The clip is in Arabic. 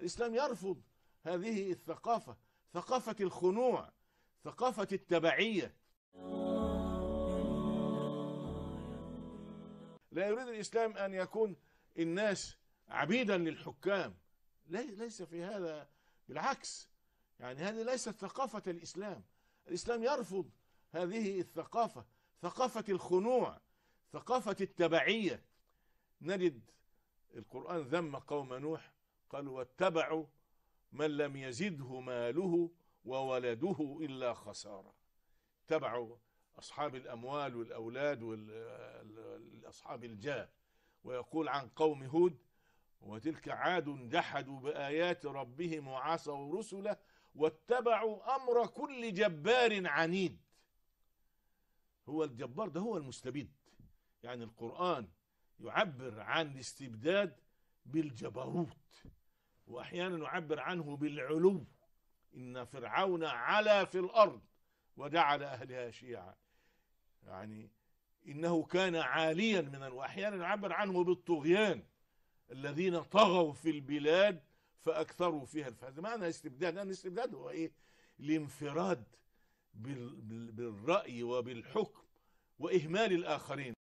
الإسلام يرفض هذه الثقافة ثقافة الخنوع ثقافة التبعية لا يريد الإسلام أن يكون الناس عبيدا للحكام ليس في هذا بالعكس يعني هذه ليست ثقافة الإسلام الإسلام يرفض هذه الثقافة ثقافة الخنوع ثقافة التبعية نجد القرآن ذم قوم نوح قال واتبعوا من لم يزده ماله وولده إلا خسارة تبعوا أصحاب الأموال والأولاد والأصحاب الجاه ويقول عن قوم هود وتلك عاد جحدوا بآيات ربهم وعصوا رسله واتبعوا أمر كل جبار عنيد هو الجبار ده هو المستبد يعني القرآن يعبر عن الاستبداد بالجبروت وأحيانا نعبر عنه بالعلو إن فرعون علا في الأرض وجعل أهلها شيعا يعني إنه كان عاليا من وأحيانا نعبر عنه بالطغيان الذين طغوا في البلاد فأكثروا فيها الفساد معنى استبداد أن الاستبداد هو إيه الانفراد بالرأي وبالحكم وإهمال الآخرين